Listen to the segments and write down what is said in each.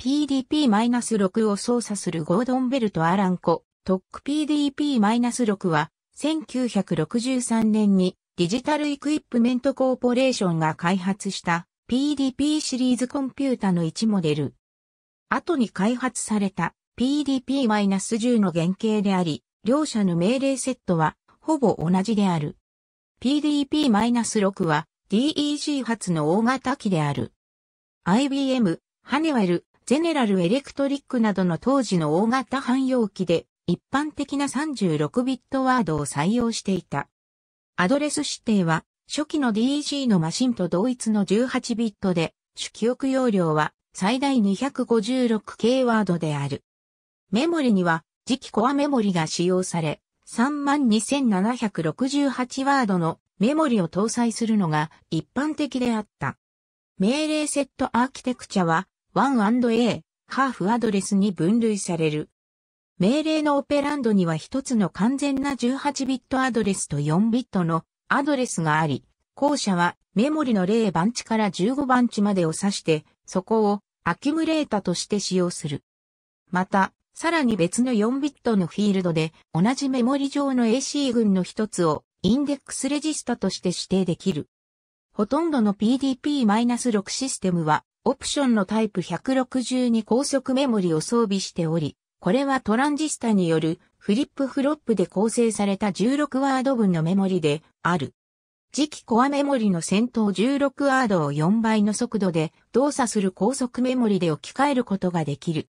PDP-6 を操作するゴードン・ベルト・アランコ、トック PDP-6 は、1963年にデジタルイクイップメントコーポレーションが開発した PDP シリーズコンピュータの1モデル。後に開発された PDP-10 の原型であり、両者の命令セットはほぼ同じである。PDP-6 は DEG 発の大型機である。IBM、ハネワル、ゼネラルエレクトリックなどの当時の大型汎用機で一般的な36ビットワードを採用していた。アドレス指定は初期の d e のマシンと同一の18ビットで、主記憶容量は最大 256K ワードである。メモリには次期コアメモリが使用され、32,768ワードのメモリを搭載するのが一般的であった。命令セットアーキテクチャは 1&A、ハーフアドレスに分類される。命令のオペランドには一つの完全な18ビットアドレスと4ビットのアドレスがあり、後者はメモリの0番地から15番地までを指して、そこをアキュムレータとして使用する。また、さらに別の4ビットのフィールドで同じメモリ上の AC 群の一つをインデックスレジスタとして指定できる。ほとんどの PDP-6 システムはオプションのタイプ162高速メモリを装備しており、これはトランジスタによるフリップフロップで構成された16ワード分のメモリである。次期コアメモリの先頭16ワードを4倍の速度で動作する高速メモリで置き換えることができる。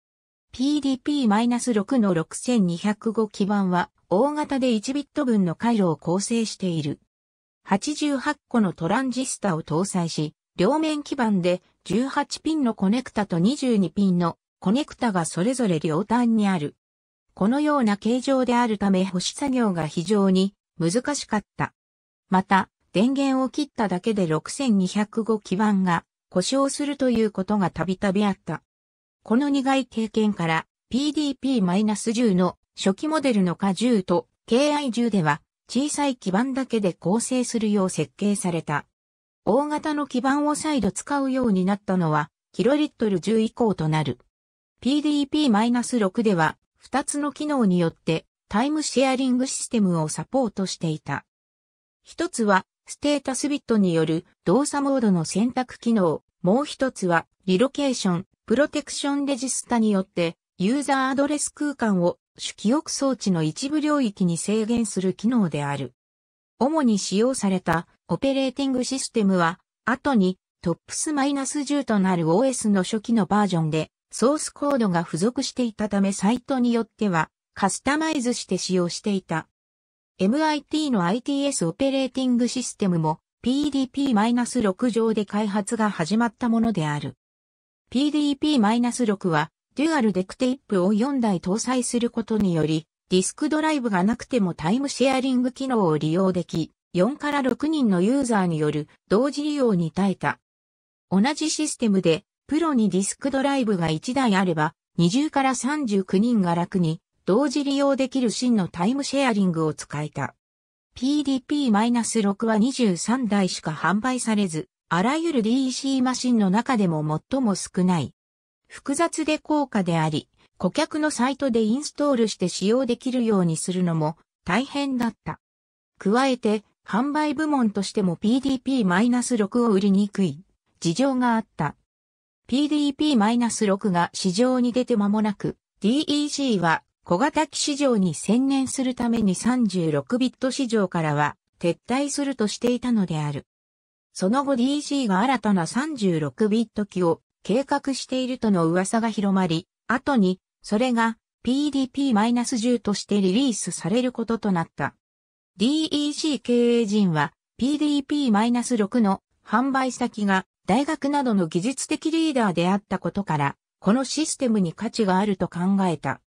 PDP-6 の6205基盤は大型で1ビット分の回路を構成している。88個のトランジスタを搭載し、両面基板で18ピンのコネクタと22ピンのコネクタがそれぞれ両端にある。このような形状であるため保守作業が非常に難しかった。また、電源を切っただけで6205基板が故障するということがたびたびあった。この苦い経験から PDP-10 の初期モデルの k 10と KI10 では小さい基板だけで構成するよう設計された。大型の基板を再度使うようになったのは、キロリットル10以降となる。PDP-6 では、2つの機能によってタイムシェアリングシステムをサポートしていた。一つは、ステータスビットによる動作モードの選択機能、もう一つは、リロケーション、プロテクションレジスタによって、ユーザーアドレス空間を主記憶装置の一部領域に制限する機能である。主に使用されたオペレーティングシステムは、後に TOPS-10 となる OS の初期のバージョンで、ソースコードが付属していたためサイトによっては、カスタマイズして使用していた。MIT の ITS オペレーティングシステムも PDP-6 上で開発が始まったものである。PDP-6 はデュアルデクテイプを4台搭載することにより、ディスクドライブがなくてもタイムシェアリング機能を利用でき、4から6人のユーザーによる同時利用に耐えた。同じシステムで、プロにディスクドライブが1台あれば、20から39人が楽に同時利用できる真のタイムシェアリングを使えた。PDP-6 は23台しか販売されず、あらゆる d c マシンの中でも最も少ない。複雑で高価であり、顧客のサイトでインストールして使用できるようにするのも大変だった。加えて、販売部門としても PDP-6 を売りにくい事情があった。PDP-6 が市場に出て間もなく、DEC は小型機市場に専念するために36ビット市場からは撤退するとしていたのである。その後 DEC が新たな36ビット機を計画しているとの噂が広まり、後にそれが PDP-10 としてリリースされることとなった。DEC 経営陣は PDP-6 の販売先が大学などの技術的リーダーであったことから、このシステムに価値があると考えた。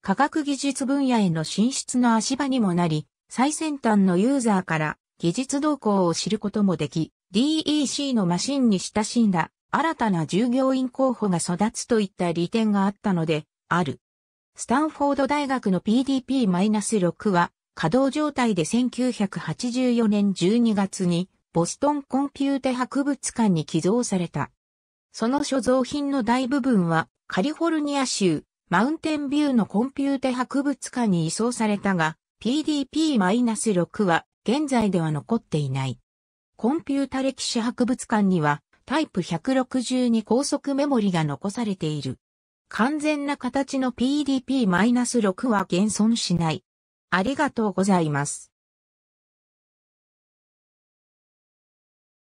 科学技術分野への進出の足場にもなり、最先端のユーザーから技術動向を知ることもでき、DEC のマシンに親しんだ新たな従業員候補が育つといった利点があったので、ある。スタンフォード大学の PDP-6 は稼働状態で1984年12月にボストンコンピューテ博物館に寄贈された。その所蔵品の大部分はカリフォルニア州マウンテンビューのコンピューテ博物館に移送されたが PDP-6 は現在では残っていない。コンピュータ歴史博物館にはタイプ162高速メモリが残されている。完全な形の PDP-6 は現存しない。ありがとうございます。